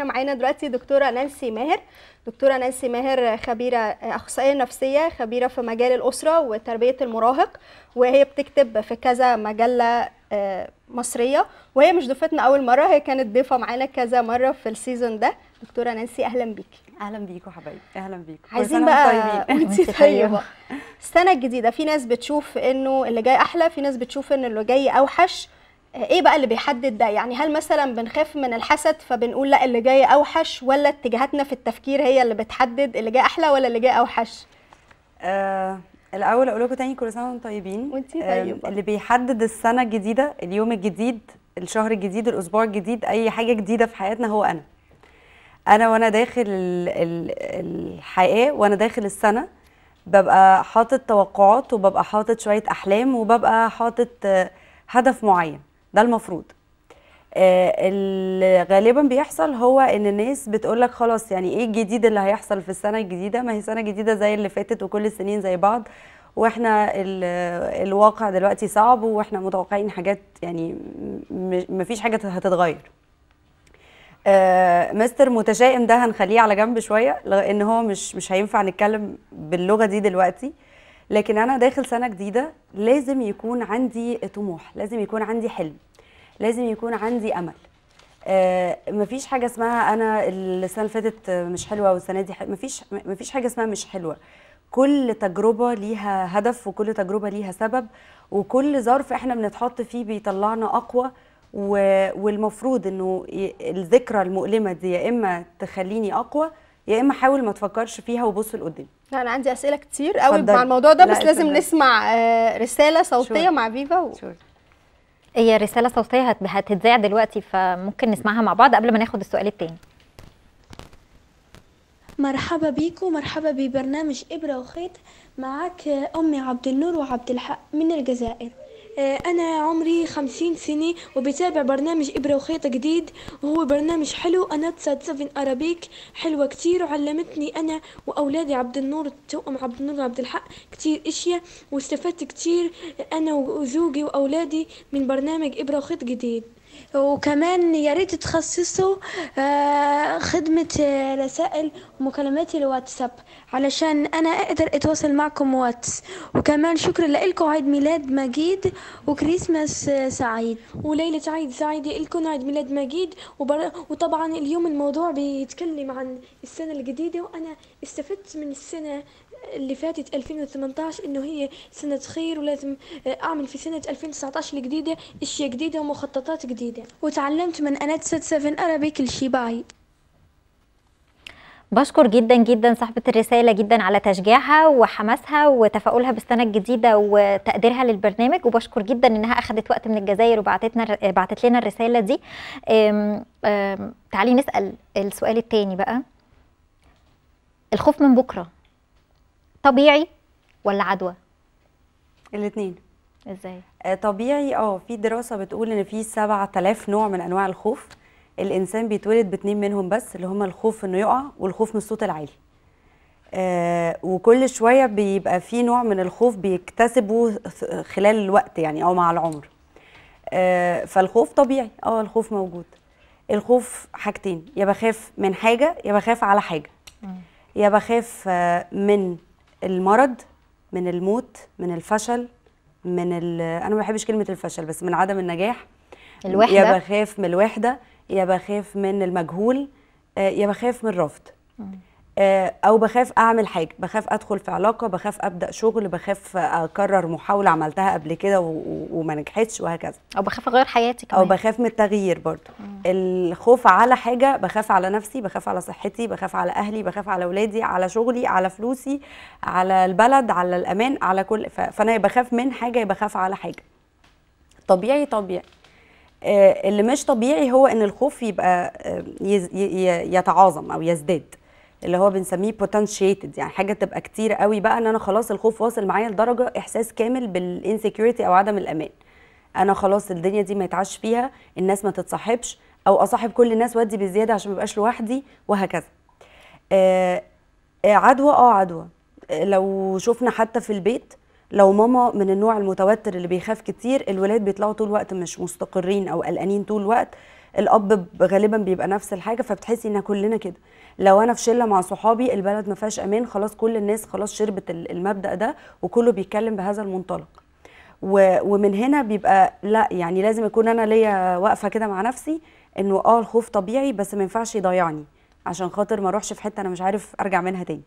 احنا معانا دلوقتي دكتوره نانسي ماهر دكتوره نانسي ماهر خبيره اخصائيه نفسيه خبيره في مجال الاسره وتربيه المراهق وهي بتكتب في كذا مجله آه، مصريه وهي مش ضيفتنا اول مره هي كانت ضيفه معانا كذا مره في السيزون ده دكتوره نانسي اهلا بيكي اهلا بيكوا حبايبي اهلا بيكوا عايزين بقى وانت طيبه السنه الجديده في ناس بتشوف انه اللي جاي احلى في ناس بتشوف ان اللي جاي اوحش ايه بقى اللي بيحدد ده يعني هل مثلا بنخاف من الحسد فبنقول لا اللي جاي اوحش ولا اتجاهاتنا في التفكير هي اللي بتحدد اللي جاي احلى ولا اللي جاي اوحش آه الاول اقول لكم تاني كل سنه وانتم طيبين وانتي آه، طيبه اللي بيحدد السنه الجديده اليوم الجديد الشهر الجديد الاسبوع الجديد اي حاجه جديده في حياتنا هو انا انا وانا داخل الحياه وانا داخل السنه ببقى حاطط توقعات وببقى حاطط شويه احلام وببقى حاطط آه، هدف معين ده المفروض آه، اللي غالبا بيحصل هو ان الناس بتقول لك خلاص يعني ايه الجديد اللي هيحصل في السنه الجديده ما هي سنه جديده زي اللي فاتت وكل السنين زي بعض واحنا الواقع دلوقتي صعب واحنا متوقعين حاجات يعني مفيش حاجه هتتغير آه مستر متشائم ده هنخليه على جنب شويه لان هو مش مش هينفع نتكلم باللغه دي دلوقتي لكن انا داخل سنه جديده لازم يكون عندي طموح لازم يكون عندي حلم لازم يكون عندي امل آه مفيش حاجه اسمها انا السنه اللي فاتت مش حلوه والسنه دي مفيش مفيش حاجه اسمها مش حلوه كل تجربه ليها هدف وكل تجربه ليها سبب وكل ظرف احنا بنتحط فيه بيطلعنا اقوى و... والمفروض انه الذكرى المؤلمه دي يا اما تخليني اقوى يا اما حاول ما تفكرش فيها وبص لقدام لا انا عندي اسئله كتير قوي مع الموضوع ده بس لازم فضل. نسمع آه، رساله صوتيه شور. مع فيفا و... شور. هي رساله صوتيه هتتذاع دلوقتي فممكن نسمعها مع بعض قبل ما ناخد السؤال التاني مرحبا بيكم مرحبا ببرنامج إبرة وخيط معاك آه، أمي عبد النور وعبد الحق من الجزائر آه، أنا عمري خمسين سنة وبتابع برنامج إبرة وخيط جديد وهو برنامج حلو أنا تساد سفن أرابيك حلوة كتير وعلمتني أنا وأولادي عبد النور التوأم عبد النور عبد الحق كتير إشياء واستفدت كتير أنا وزوجي وأولادي من برنامج إبرة وخيط جديد وكمان يا ريت تخصصوا آه، خدمة آه، رسائل ومكالمات الواتساب علشان أنا أقدر أتواصل معكم واتس وكمان شكرا لكم عيد ميلاد مجيد وكريسماس آه، سعيد وليلة عيد سعيدة لكم عيد ميلاد مجيد وبر... وطبعا اليوم الموضوع بيتكلم عن السنة الجديدة وأنا استفدت من السنة اللي فاتت 2018 انه هي سنة خير ولازم آه، اعمل في سنة 2019 الجديدة اشياء جديدة ومخططات جديدة وتعلمت من انات 7 عربي كل شي باي بشكر جدا جدا صاحبة الرسالة جدا على تشجيعها وحماسها وتفاؤلها بالسنة الجديدة وتقديرها للبرنامج وبشكر جدا انها اخذت وقت من الجزائر وبعتتنا آه، بعتت لنا الرسالة دي أم أم تعالي نسأل السؤال التاني بقى الخوف من بكره طبيعي ولا عدوى الاثنين ازاي آه، طبيعي اه في دراسه بتقول ان في 7000 نوع من انواع الخوف الانسان بيتولد باتنين منهم بس اللي هما الخوف انه يقع والخوف من الصوت العالي آه وكل شويه بيبقى في نوع من الخوف بيكتسبه خلال الوقت يعني او مع العمر آه فالخوف طبيعي اه الخوف موجود الخوف حاجتين يا بخاف من حاجه يا بخاف على حاجه يا بخاف آه من المرض من الموت من الفشل من انا ما بحبش كلمه الفشل بس من عدم النجاح الوحده يا بخاف من الوحده يا بخاف من المجهول آه، يا بخاف من الرفض آه، او بخاف اعمل حاجه بخاف ادخل في علاقه بخاف ابدا شغل بخاف اكرر محاوله عملتها قبل كده وما نجحتش وهكذا او بخاف اغير حياتي كمان او بخاف من التغيير برضو مم. الخوف على حاجه بخاف على نفسي بخاف على صحتي بخاف على اهلي بخاف على اولادي على شغلي على فلوسي على البلد على الامان على كل فانا بخاف من حاجه بخاف على حاجه طبيعي طبيعي آه، اللي مش طبيعي هو ان الخوف يبقى آه، يتعاظم او يزداد اللي هو بنسميه بوتنشيتد يعني حاجه تبقى كتير قوي بقى ان انا خلاص الخوف واصل معايا لدرجه احساس كامل بالانسكيورتي او عدم الامان انا خلاص الدنيا دي ما يتعاش فيها الناس ما تتصاحبش او اصاحب كل الناس وادي بزياده عشان ما ابقاش لوحدي وهكذا آه, آه، عدوى اه عدوى آه، لو شفنا حتى في البيت لو ماما من النوع المتوتر اللي بيخاف كتير الولاد بيطلعوا طول الوقت مش مستقرين او قلقانين طول الوقت الاب غالبا بيبقى نفس الحاجه فبتحسي ان كلنا كده لو انا في شله مع صحابي البلد ما فيهاش امان خلاص كل الناس خلاص شربت المبدا ده وكله بيتكلم بهذا المنطلق ومن هنا بيبقى لا يعني لازم يكون انا ليا واقفه كده مع نفسي انه اه الخوف طبيعي بس ما ينفعش يضيعني عشان خاطر ما اروحش في حته انا مش عارف ارجع منها تاني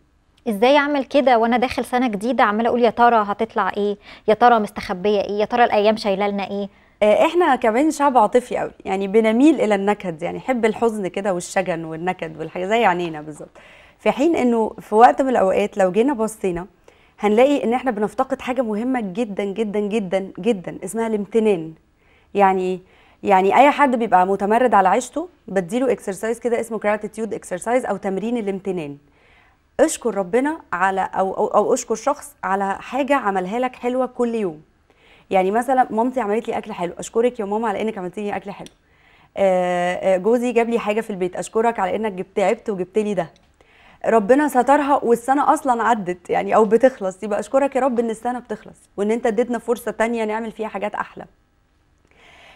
ازاي اعمل كده وانا داخل سنه جديده عماله اقول يا ترى هتطلع ايه يا ترى مستخبيه ايه يا ترى الايام شايله لنا ايه آه، احنا كمان شعب عاطفي قوي يعني بنميل الى النكد يعني حب الحزن كده والشجن والنكد والحاجه زي عينينا بالظبط في حين انه في وقت من الاوقات لو جينا بصينا هنلاقي ان احنا بنفتقد حاجه مهمه جدا جدا جدا جدا اسمها الامتنان يعني يعني اي حد بيبقى متمرد على عيشته بديله اكسرسايز كده اسمه جراتيتيود اكسرسايز او تمرين الامتنان اشكر ربنا على او او, أو اشكر شخص على حاجه عملها لك حلوه كل يوم يعني مثلا مامتي عملت لي اكل حلو اشكرك يا ماما على انك عملتي لي اكل حلو آه، آه، جوزي جاب لي حاجه في البيت اشكرك على انك جبت تعبت وجبت لي ده ربنا سترها والسنه اصلا عدت يعني او بتخلص يبقى اشكرك يا رب ان السنه بتخلص وان انت اديتنا فرصه تانية نعمل فيها حاجات احلى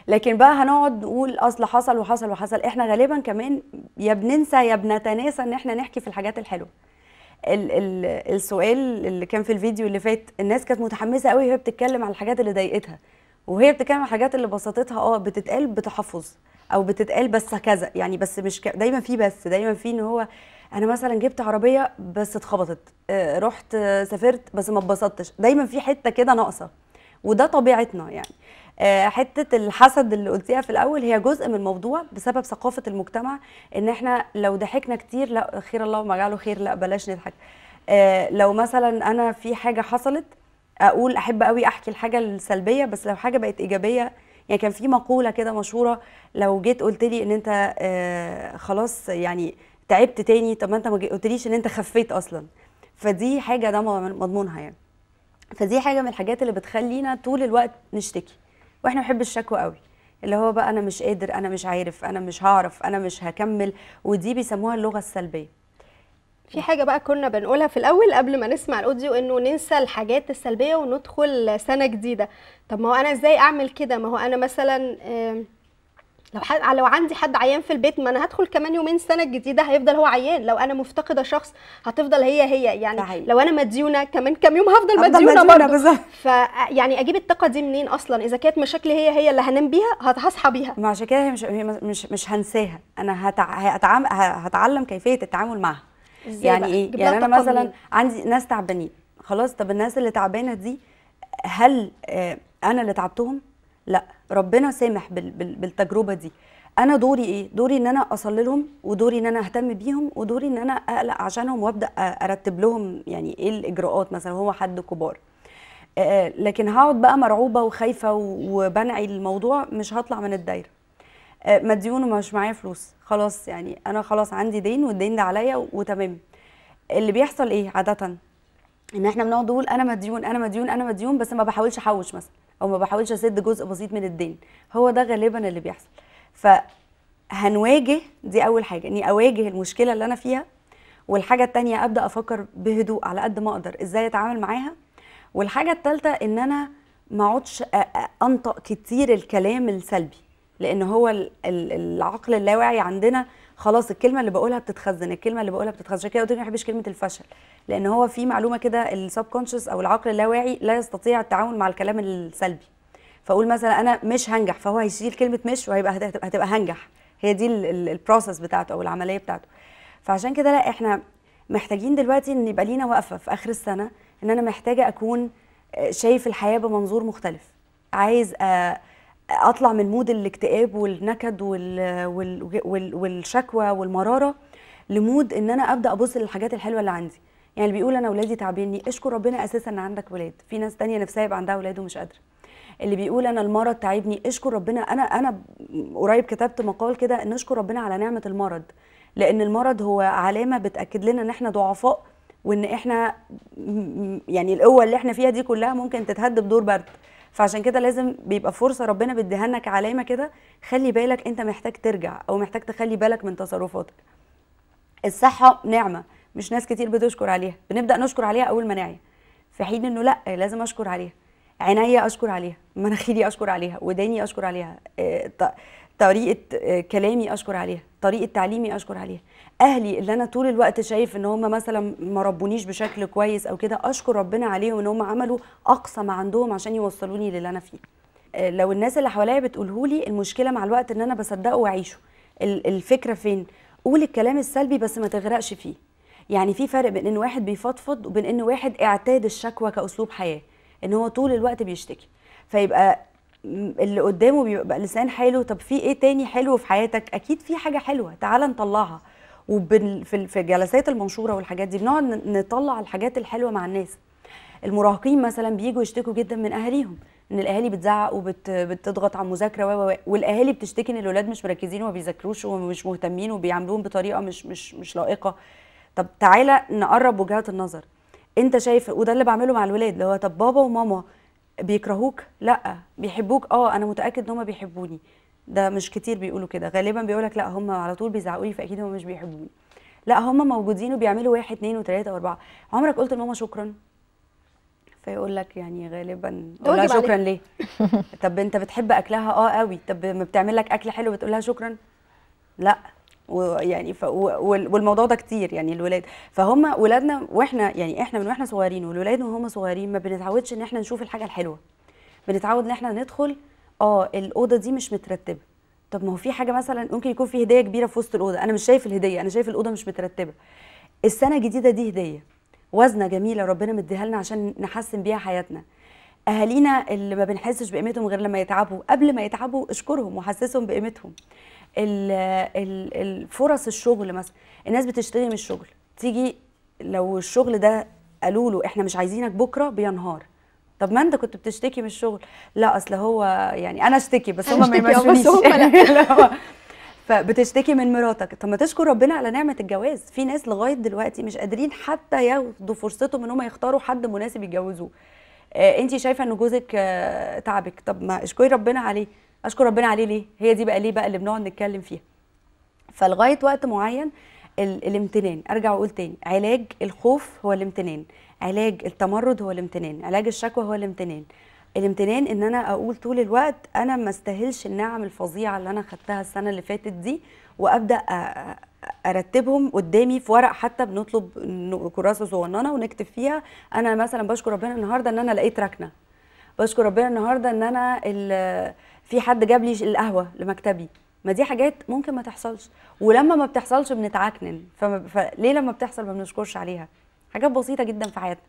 لكن بقى هنقعد نقول اصل حصل وحصل وحصل احنا غالبا كمان يا بننسى يا بنتناسى ان احنا نحكي في الحاجات الحلوه ال ال السؤال اللي كان في الفيديو اللي فات الناس كانت متحمسه قوي وهي بتتكلم على الحاجات اللي ضايقتها وهي بتتكلم على الحاجات اللي بسطتها اه بتتقال بتحفظ او بتتقال بس كذا يعني بس مش ك... دايما في بس دايما في ان هو انا مثلا جبت عربيه بس اتخبطت آه، رحت سافرت بس ما اتبسطتش دايما في حته كده ناقصه وده طبيعتنا يعني آه، حته الحسد اللي قلتيها في الاول هي جزء من الموضوع بسبب ثقافه المجتمع ان احنا لو ضحكنا كتير لا خير الله وما جعله خير لا بلاش نضحك آه، لو مثلا انا في حاجه حصلت اقول احب قوي احكي الحاجه السلبيه بس لو حاجه بقت ايجابيه يعني كان في مقوله كده مشهوره لو جيت قلت لي ان انت آه، خلاص يعني تعبت تاني طب ما انت ما قلتليش ان انت خفيت اصلا فدي حاجه ده مضمونها يعني فدي حاجه من الحاجات اللي بتخلينا طول الوقت نشتكي واحنا بنحب الشكوى قوي اللي هو بقى انا مش قادر انا مش عارف انا مش هعرف انا مش هكمل ودي بيسموها اللغه السلبيه في حاجه بقى كنا بنقولها في الاول قبل ما نسمع الاوديو انه ننسى الحاجات السلبيه وندخل سنه جديده طب ما هو انا ازاي اعمل كده ما هو انا مثلا آه لو حد لو عندي حد عيان في البيت ما انا هدخل كمان يومين السنه الجديده هيفضل هو عيان لو انا مفتقده شخص هتفضل هي هي يعني صحيح. لو انا مديونه كمان كام يوم هفضل مديونه, برضه ف فيعني اجيب الطاقه دي منين اصلا اذا كانت مشاكلي هي هي اللي هنام بيها هصحى بيها ما عشان كده هي مش مش مش هنساها انا هتع... هتعام... هتعلم كيفيه التعامل معها يعني بقى. ايه يعني انا مثلا عندي ناس تعبانين خلاص طب الناس اللي تعبانه دي هل آه، انا اللي تعبتهم لا ربنا سامح بالتجربه دي انا دوري ايه دوري ان انا اصلي لهم ودوري ان انا اهتم بيهم ودوري ان انا اقلق عشانهم وابدا ارتب لهم يعني ايه الاجراءات مثلا هو حد كبار لكن هقعد بقى مرعوبه وخايفه وبنعي الموضوع مش هطلع من الدايره مديون ومش معايا فلوس خلاص يعني انا خلاص عندي دين والدين ده عليا وتمام اللي بيحصل ايه عاده ان احنا بنقعد نقول انا مديون انا مديون انا مديون بس ما بحاولش احوش مثلا او ما بحاولش اسد جزء بسيط من الدين هو ده غالبا اللي بيحصل فهنواجه دي اول حاجه اني اواجه المشكله اللي انا فيها والحاجه الثانيه ابدا افكر بهدوء على قد ما اقدر ازاي اتعامل معاها والحاجه الثالثه ان انا ما اقعدش انطق كتير الكلام السلبي لان هو العقل اللاواعي عندنا خلاص الكلمه اللي بقولها بتتخزن الكلمه اللي بقولها بتتخزن عشان كده قلت لك ما بحبش كلمه الفشل لان هو في معلومه كده السبكونشس او العقل اللاواعي لا يستطيع التعامل مع الكلام السلبي فاقول مثلا انا مش هنجح فهو هيشيل كلمه مش وهيبقى هتبقى هنجح هي دي البروسس بتاعته او العمليه بتاعته فعشان كده لا احنا محتاجين دلوقتي ان يبقى لينا وقفه في اخر السنه ان انا محتاجه اكون آه، شايف الحياه بمنظور مختلف عايز أ... آه، اطلع من مود الاكتئاب والنكد وال... وال... وال... والشكوى والمراره لمود ان انا ابدا ابص للحاجات الحلوه اللي عندي يعني اللي بيقول انا اولادي تعبني اشكر ربنا اساسا ان عندك ولاد في ناس تانية نفسها يبقى عندها ولاد ومش قادره اللي بيقول انا المرض تعبني اشكر ربنا انا انا قريب كتبت مقال كده ان اشكر ربنا على نعمه المرض لان المرض هو علامه بتاكد لنا ان احنا ضعفاء وان احنا يعني القوه اللي احنا فيها دي كلها ممكن تتهد بدور برد فعشان كده لازم بيبقى فرصه ربنا بيديها لك علامه كده خلي بالك انت محتاج ترجع او محتاج تخلي بالك من تصرفاتك الصحه نعمه مش ناس كتير بتشكر عليها بنبدا نشكر عليها اول ما نعي في حين انه لا لازم اشكر عليها عينيا اشكر عليها مناخيري اشكر عليها وداني اشكر عليها آه، طريقه آه، كلامي اشكر عليها طريقه تعليمي اشكر عليها اهلي اللي انا طول الوقت شايف ان هم مثلا ما ربونيش بشكل كويس او كده اشكر ربنا عليهم ان هم عملوا اقصى ما عندهم عشان يوصلوني للي انا فيه آه، لو الناس اللي حواليا بتقوله لي المشكله مع الوقت ان انا بصدقه واعيشه الفكره فين قول الكلام السلبي بس ما تغرقش فيه يعني في فرق بين ان واحد بيفضفض وبين ان واحد اعتاد الشكوى كاسلوب حياه ان هو طول الوقت بيشتكي فيبقى اللي قدامه بيبقى لسان حلو طب في ايه تاني حلو في حياتك اكيد في حاجه حلوه تعال نطلعها وفي جلسات المنشوره والحاجات دي بنقعد نطلع الحاجات الحلوه مع الناس المراهقين مثلا بييجوا يشتكوا جدا من اهاليهم ان الاهالي بتزعق وبتضغط على المذاكره و والاهالي بتشتكي ان الاولاد مش مركزين وما بيذاكروش ومش مهتمين وبيعاملوهم بطريقه مش مش مش لائقه طب تعالى نقرب وجهات النظر انت شايف وده اللي بعمله مع الولاد اللي هو طب بابا وماما بيكرهوك لا بيحبوك اه انا متاكد ان هم بيحبوني ده مش كتير بيقولوا كده غالبا لك لا هم على طول بيزعقوا لي فاكيد هم مش بيحبوني لا هم موجودين وبيعملوا واحد اثنين وثلاثه واربعه عمرك قلت لماما شكرا فيقول لك يعني غالبا تقول لها شكرا ليه طب انت بتحب اكلها اه قوي طب ما بتعمل لك اكل حلو بتقول لها شكرا لا ويعني ف... والموضوع ده كتير يعني الولاد فهم ولادنا واحنا يعني احنا من واحنا صغيرين والولاد وهم صغيرين ما بنتعودش ان احنا نشوف الحاجه الحلوه بنتعود ان احنا ندخل اه الاوضه دي مش مترتبه طب ما هو في حاجه مثلا ممكن يكون في هديه كبيره في وسط الاوضه انا مش شايف الهديه انا شايف الاوضه مش مترتبه السنه الجديده دي هديه وزنه جميله ربنا مديها لنا عشان نحسن بيها حياتنا اهالينا اللي ما بنحسش بقيمتهم غير لما يتعبوا قبل ما يتعبوا اشكرهم وحسسهم بقيمتهم الفرص الشغل مثلا الناس بتشتري من الشغل تيجي لو الشغل ده قالوا له احنا مش عايزينك بكره بينهار طب ما انت كنت بتشتكي من الشغل لا اصل هو يعني انا اشتكي بس هم ما آه، يمشونيش فبتشتكي من مراتك طب ما تشكر ربنا على نعمه الجواز في ناس لغايه دلوقتي مش قادرين حتى ياخدوا فرصتهم ان هم يختاروا حد مناسب يتجوزوه آه، انت شايفه ان جوزك آه، تعبك طب ما اشكري ربنا عليه اشكر ربنا عليه ليه هي دي بقى ليه بقى اللي بنقعد نتكلم فيها فلغايه وقت معين الامتنان ارجع واقول تاني علاج الخوف هو الامتنان علاج التمرد هو الامتنان علاج الشكوى هو الامتنان الامتنان ان انا اقول طول الوقت انا ما استاهلش النعم الفظيعه اللي انا خدتها السنه اللي فاتت دي وابدا ارتبهم قدامي في ورق حتى بنطلب كراسه صغننه ونكتب فيها انا مثلا بشكر ربنا النهارده ان انا لقيت ركنه بشكر ربنا النهارده ان انا في حد جاب لي القهوه لمكتبي ما دي حاجات ممكن ما تحصلش ولما ما بتحصلش بنتعكنن فليه لما بتحصل ما بنشكرش عليها حاجات بسيطه جدا في حياتنا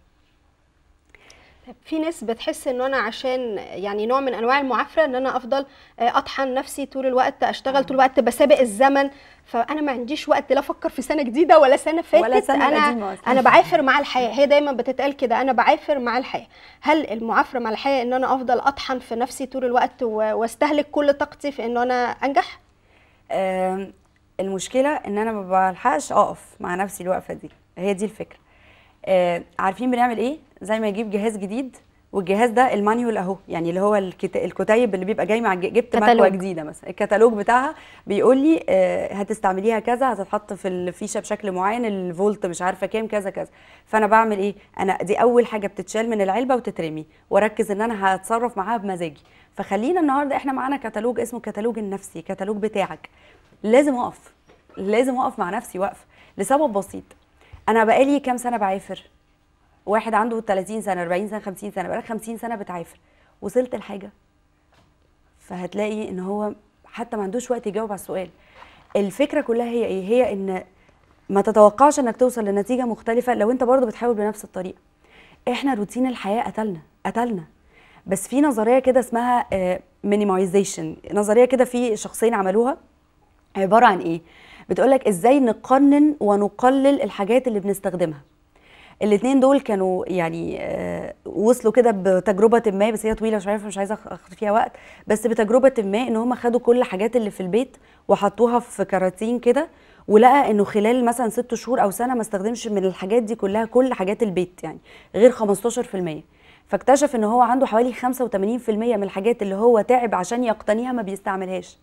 في ناس بتحس ان انا عشان يعني نوع من انواع المعافره ان انا افضل آه، اطحن نفسي طول الوقت اشتغل طول الوقت بسابق الزمن فانا ما عنديش وقت لا افكر في سنه جديده ولا سنه فاتت ولا سنة انا انا بعافر مع الحياه هي دايما بتتقال كده انا بعافر مع الحياه هل المعافره مع الحياه ان انا افضل اطحن في نفسي طول الوقت واستهلك كل طاقتي في ان انا انجح المشكله ان انا ما بلحقش اقف مع نفسي الوقفه دي هي دي الفكره آه عارفين بنعمل ايه زي ما يجيب جهاز جديد والجهاز ده المانيول اهو يعني اللي هو الكتيب اللي بيبقى جاي مع جبت مكوه جديده مثلا الكتالوج بتاعها بيقول لي آه هتستعمليها كذا هتتحط في الفيشه بشكل معين الفولت مش عارفه كام كذا كذا فانا بعمل ايه انا دي اول حاجه بتتشال من العلبه وتترمي واركز ان انا هتصرف معاها بمزاجي فخلينا النهارده احنا معانا كتالوج اسمه كتالوج النفسي كتالوج بتاعك لازم اقف لازم اقف مع نفسي واقفه لسبب بسيط انا بقالي كام سنه بعافر واحد عنده 30 سنه 40 سنه 50 سنه بقالك 50 سنه بتعافر وصلت لحاجه فهتلاقي ان هو حتى ما عندوش وقت يجاوب على السؤال الفكره كلها هي ايه هي ان ما تتوقعش انك توصل لنتيجه مختلفه لو انت برضه بتحاول بنفس الطريقه احنا روتين الحياه قتلنا قتلنا بس في نظريه كده اسمها مينيمايزيشن آه، نظريه كده في شخصين عملوها عباره عن ايه بتقول لك ازاي نقنن ونقلل الحاجات اللي بنستخدمها الاثنين دول كانوا يعني آه وصلوا كده بتجربه ما بس هي طويله مش عارفه مش عايزه اخد فيها وقت بس بتجربه ما ان هم خدوا كل الحاجات اللي في البيت وحطوها في كراتين كده ولقى انه خلال مثلا ست شهور او سنه ما استخدمش من الحاجات دي كلها كل حاجات البيت يعني غير 15% فاكتشف ان هو عنده حوالي 85% من الحاجات اللي هو تعب عشان يقتنيها ما بيستعملهاش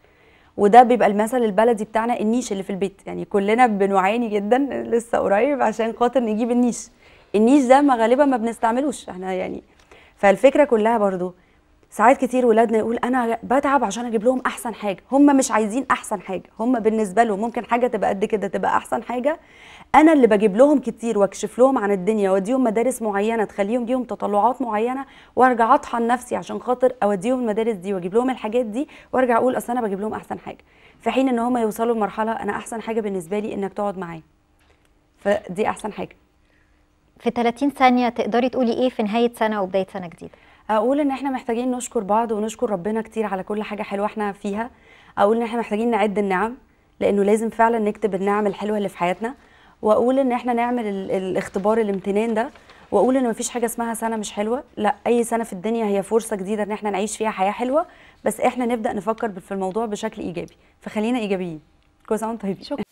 وده بيبقى المثل البلدي بتاعنا النيش اللي في البيت يعني كلنا بنعاني جدا لسه قريب عشان خاطر نجيب النيش النيش ده ما غالبا ما بنستعملوش احنا يعني فالفكره كلها برضو ساعات كتير ولادنا يقول انا بتعب عشان اجيب لهم احسن حاجه هم مش عايزين احسن حاجه هم بالنسبه لهم ممكن حاجه تبقى قد كده تبقى احسن حاجه انا اللي بجيب لهم كتير واكشف لهم عن الدنيا واديهم مدارس معينه تخليهم ليهم تطلعات معينه وارجع اطحن نفسي عشان خاطر اوديهم المدارس دي واجيب لهم الحاجات دي وارجع اقول اصل انا بجيب لهم احسن حاجه في حين ان هم يوصلوا لمرحله انا احسن حاجه بالنسبه لي انك تقعد معايا فدي احسن حاجه في 30 ثانيه تقدري تقولي ايه في نهايه سنه وبدايه سنه جديده اقول ان احنا محتاجين نشكر بعض ونشكر ربنا كتير على كل حاجه حلوه احنا فيها اقول ان احنا محتاجين نعد النعم لانه لازم فعلا نكتب النعم الحلوه اللي في حياتنا واقول ان احنا نعمل الاختبار الامتنان ده واقول ان مفيش حاجه اسمها سنه مش حلوه لا اي سنه في الدنيا هي فرصه جديده ان احنا نعيش فيها حياه حلوه بس احنا نبدا نفكر في الموضوع بشكل ايجابي فخلينا ايجابيين كل سنه طيبين